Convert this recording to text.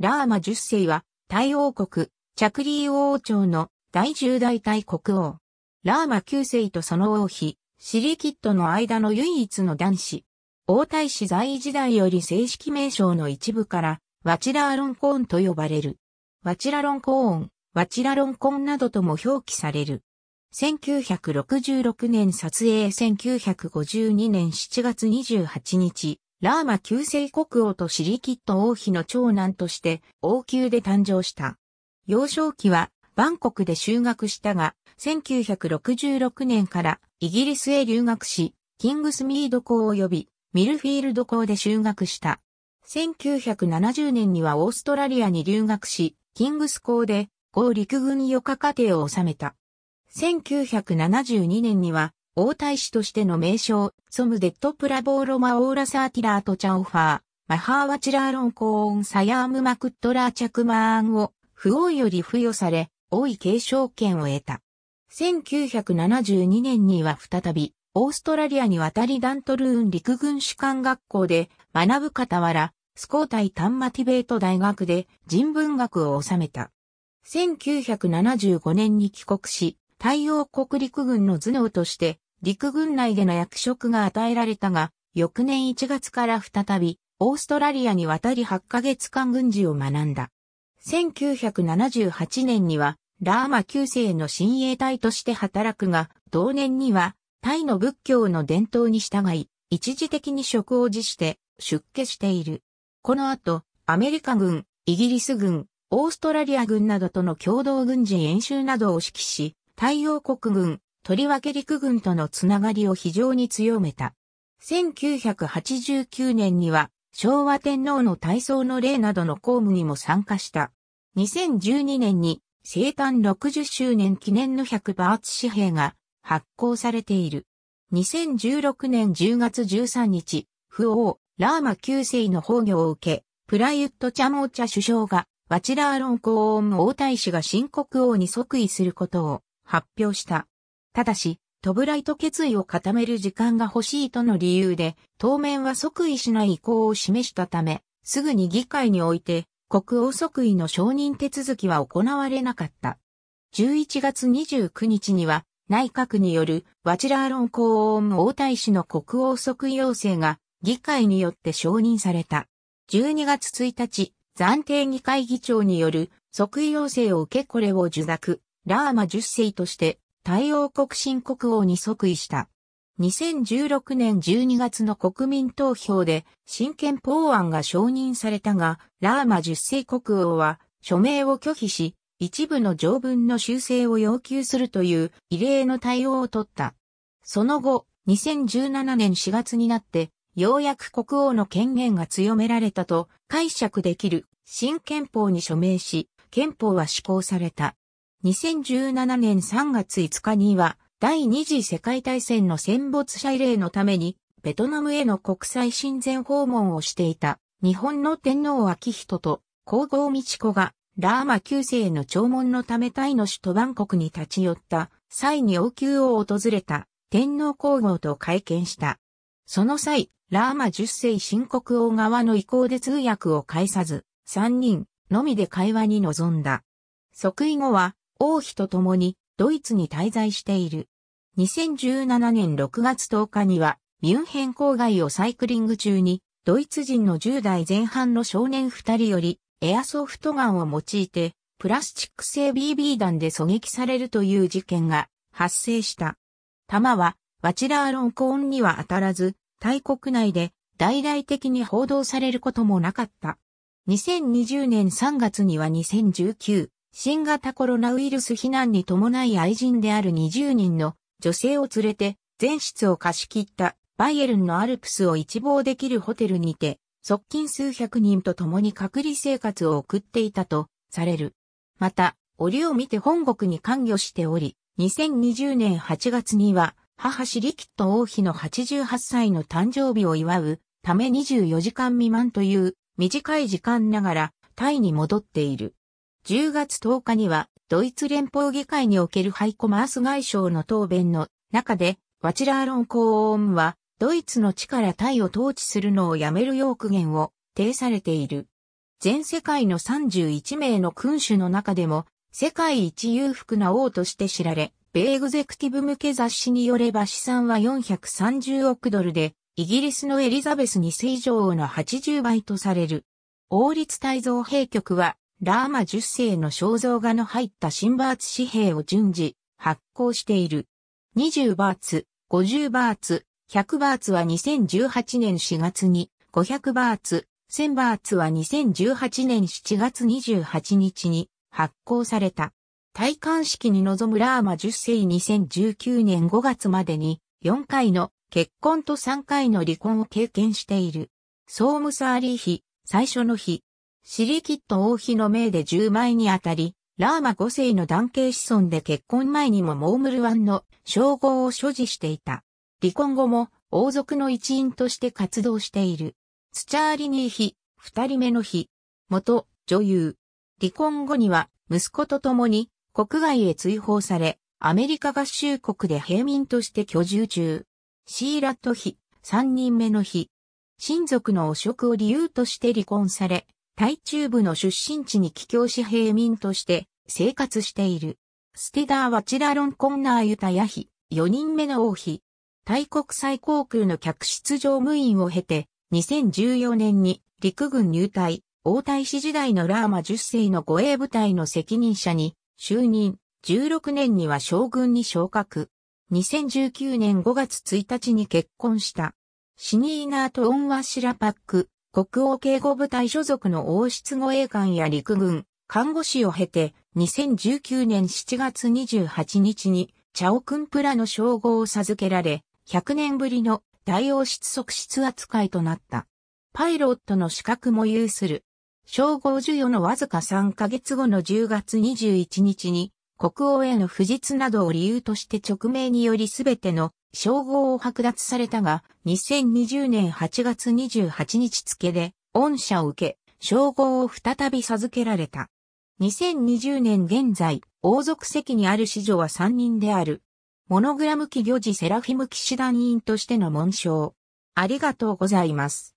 ラーマ10世は、タイ王国、チャクリー王朝の第10代タイ国王。ラーマ9世とその王妃、シリキッドの間の唯一の男子。王太子在位時代より正式名称の一部から、ワチラーロンコーンと呼ばれる。ワチラロンコーン、ワチラロンコーンなどとも表記される。1966年撮影1952年7月28日、ラーマ旧世国王とシリキット王妃の長男として王宮で誕生した。幼少期はバンコクで修学したが、1966年からイギリスへ留学し、キングスミード校及びミルフィールド校で修学した。1970年にはオーストラリアに留学し、キングス校で、合陸軍予科課程を収めた。1972年には、王太子としての名称、ソムデットプラボーロマオーラサーティラートチャオファー、マハーワチラーロンコーンサヤームマクットラーチャクマーンを、不王より付与され、王位継承権を得た。1972年には再び、オーストラリアに渡りダントルーン陸軍士官学校で学ぶ傍ら、スコータイ・タンマティベート大学で人文学を収めた。1975年に帰国し、太陽国陸軍の頭脳として陸軍内での役職が与えられたが、翌年1月から再び、オーストラリアに渡り8ヶ月間軍事を学んだ。1978年には、ラーマ9世の親衛隊として働くが、同年には、タイの仏教の伝統に従い、一時的に職を辞して出家している。この後、アメリカ軍、イギリス軍、オーストラリア軍などとの共同軍事演習などを指揮し、太陽国軍、とりわけ陸軍とのつながりを非常に強めた。1989年には昭和天皇の体操の礼などの公務にも参加した。2012年に生誕60周年記念の100バーツ紙幣が発行されている。2016年10月13日、不王、ラーマ9世の崩御を受け、プラユット・チャモーチャ首相が、ワチラーロンコーン王太子が新国王に即位することを発表した。ただし、トブライト決意を固める時間が欲しいとの理由で、当面は即位しない意向を示したため、すぐに議会において、国王即位の承認手続きは行われなかった。11月29日には、内閣によるワチラーロン公王王太子の国王即位要請が議会によって承認された。12月1日、暫定議会議長による即位要請を受けこれを受諾、ラーマ10世として太王国新国王に即位した。2016年12月の国民投票で新憲法案が承認されたが、ラーマ10世国王は署名を拒否し、一部の条文の修正を要求するという異例の対応を取った。その後、2017年4月になって、ようやく国王の権限が強められたと解釈できる新憲法に署名し、憲法は施行された。2017年3月5日には、第二次世界大戦の戦没者慰霊のために、ベトナムへの国際親善訪問をしていた、日本の天皇昭仁と皇后美智子が、ラーマ9世の弔問のためタイの首都バンコクに立ち寄った際に王宮を訪れた天皇皇后と会見した。その際、ラーマ10世新国王側の意向で通訳を介さず、3人のみで会話に臨んだ。即位後は、王妃と共にドイツに滞在している。2017年6月10日には、ミュンヘン郊外をサイクリング中に、ドイツ人の10代前半の少年2人より、エアソフトガンを用いて、プラスチック製 BB 弾で狙撃されるという事件が発生した。弾は、ワチラーロンコーンには当たらず、大国内で大々的に報道されることもなかった。2020年3月には2019新型コロナウイルス避難に伴い愛人である20人の女性を連れて全室を貸し切ったバイエルンのアルプスを一望できるホテルにて側近数百人と共に隔離生活を送っていたとされる。また、折を見て本国に関与しており、2020年8月には母シリキット王妃の88歳の誕生日を祝うため24時間未満という短い時間ながらタイに戻っている。10月10日には、ドイツ連邦議会におけるハイコマース外相の答弁の中で、ワチラーロン公音は、ドイツの地からタイを統治するのをやめるよう苦言を呈されている。全世界の31名の君主の中でも、世界一裕福な王として知られ、米エグゼクティブ向け雑誌によれば資産は430億ドルで、イギリスのエリザベス2世女王の80倍とされる。王立大造兵局はラーマ10世の肖像画の入った新バーツ紙幣を順次発行している。20バーツ、50バーツ、100バーツは2018年4月に、500バーツ、1000バーツは2018年7月28日に発行された。戴冠式に臨むラーマ10世2019年5月までに4回の結婚と3回の離婚を経験している。総ムサーリー妃、最初の日、シリキット王妃の命で10枚にあたり、ラーマ5世の男系子孫で結婚前にもモームルワンの称号を所持していた。離婚後も王族の一員として活動している。スチャーリニー妃、二人目の妃、元女優。離婚後には息子と共に国外へ追放され、アメリカ合衆国で平民として居住中。シーラット妃、三人目の妃。親族の汚職を理由として離婚され、対中部の出身地に帰郷し平民として生活している。ステダーはチラロンコンナーユタヤヒ、4人目の王妃。大国際航空の客室乗務員を経て、2014年に陸軍入隊、王太子時代のラーマ10世の護衛部隊の責任者に就任、16年には将軍に昇格。2019年5月1日に結婚した。シニーナート・オンワシラパック、国王警護部隊所属の王室護衛官や陸軍、看護師を経て、2019年7月28日に、チャオクンプラの称号を授けられ、100年ぶりの大王室側室扱いとなった。パイロットの資格も有する。称号授与のわずか3ヶ月後の10月21日に、国王への不実などを理由として直命により全ての称号を剥奪されたが、2020年8月28日付で、恩赦を受け、称号を再び授けられた。2020年現在、王族席にある子女は3人である。モノグラム騎魚児セラフィム騎士団員としての紋章。ありがとうございます。